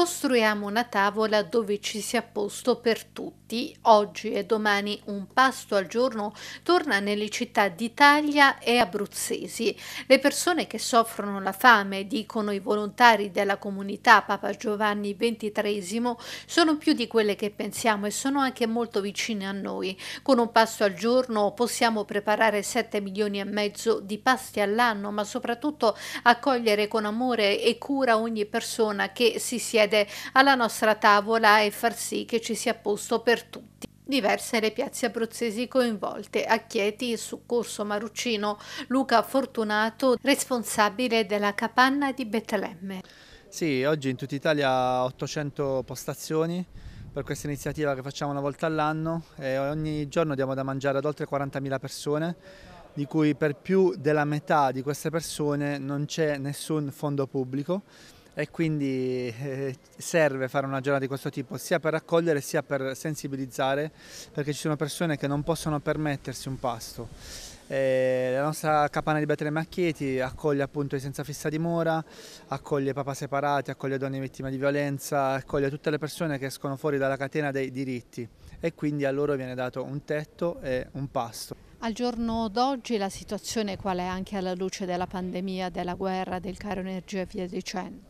costruiamo una tavola dove ci sia posto per tutti. Oggi e domani un pasto al giorno torna nelle città d'Italia e abruzzesi. Le persone che soffrono la fame, dicono i volontari della comunità Papa Giovanni XXIII, sono più di quelle che pensiamo e sono anche molto vicine a noi. Con un pasto al giorno possiamo preparare 7 milioni e mezzo di pasti all'anno, ma soprattutto accogliere con amore e cura ogni persona che si siede siede alla nostra tavola e far sì che ci sia posto per tutti. Diverse le piazze abruzzesi coinvolte, a Chieti il soccorso Maruccino, Luca Fortunato, responsabile della capanna di Betlemme. Sì, oggi in tutta Italia 800 postazioni per questa iniziativa che facciamo una volta all'anno e ogni giorno diamo da mangiare ad oltre 40.000 persone di cui per più della metà di queste persone non c'è nessun fondo pubblico e quindi eh, serve fare una giornata di questo tipo sia per raccogliere sia per sensibilizzare perché ci sono persone che non possono permettersi un pasto. E eh, la nostra capanna di Betlemme Macchieti accoglie appunto i senza fissa dimora, accoglie papà separati, accoglie donne vittime di violenza, accoglie tutte le persone che escono fuori dalla catena dei diritti e quindi a loro viene dato un tetto e un pasto. Al giorno d'oggi la situazione qual è anche alla luce della pandemia, della guerra, del caro energia e via dicendo?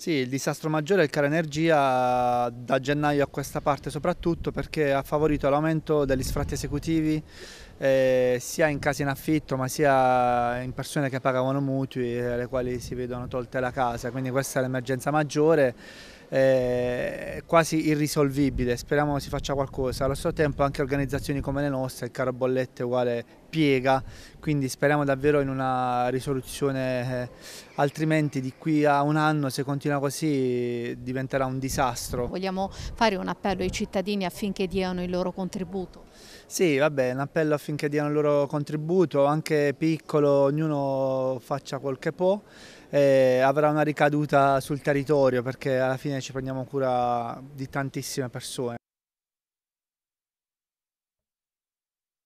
Sì, il disastro maggiore è il caro energia da gennaio a questa parte soprattutto perché ha favorito l'aumento degli sfratti esecutivi eh, sia in case in affitto ma sia in persone che pagavano mutui alle eh, quali si vedono tolte la casa, quindi questa è l'emergenza maggiore eh, quasi irrisolvibile, speriamo si faccia qualcosa. Allo stesso tempo anche organizzazioni come le nostre, il caro bollette uguale piega, quindi speriamo davvero in una risoluzione, eh, altrimenti di qui a un anno se continua continua così diventerà un disastro. Vogliamo fare un appello ai cittadini affinché diano il loro contributo? Sì, vabbè, un appello affinché diano il loro contributo, anche piccolo, ognuno faccia quel che può, eh, avrà una ricaduta sul territorio perché alla fine ci prendiamo cura di tantissime persone.